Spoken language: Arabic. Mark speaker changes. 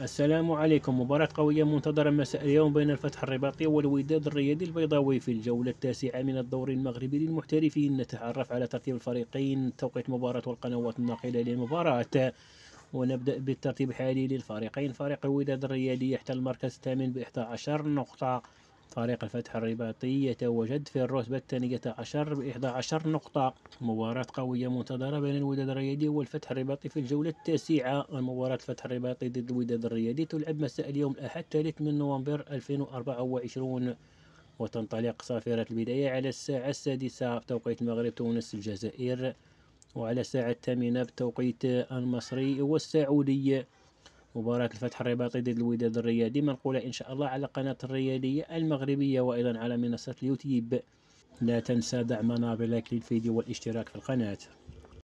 Speaker 1: السلام عليكم مباراة قوية منتظرة مساء اليوم بين الفتح الرباطي والوداد الرياضي البيضاوي في الجولة التاسعة من الدوري المغربي للمحترفين نتعرف على ترتيب الفريقين توقيت مباراة والقنوات الناقلة للمباراة ونبدأ بالترتيب الحالي للفريقين فريق الوداد الرياضي يحتل المركز الثامن ب 11 نقطة فريق الفتح الرباطي يتواجد في الرتبة الثانية عشر بإحدى عشر نقطة مباراة قوية منتظرة بين الوداد الرياضي والفتح الرباطي في الجولة التاسعة مباراة الفتح الرباطي ضد الوداد الرياضي تلعب مساء اليوم الأحد الثالث من نوفمبر 2024 وتنطلق صافرة البداية على الساعة السادسة بتوقيت المغرب تونس الجزائر وعلى الساعة الثامنة بتوقيت المصري والسعودي مباراة الفتح الرباطي ضد الوداد الرياضي منقولة إن شاء الله على قناة الرياضية المغربية وأيضا على منصة اليوتيوب لا تنسى دعمنا بلايك للفيديو والاشتراك في القناة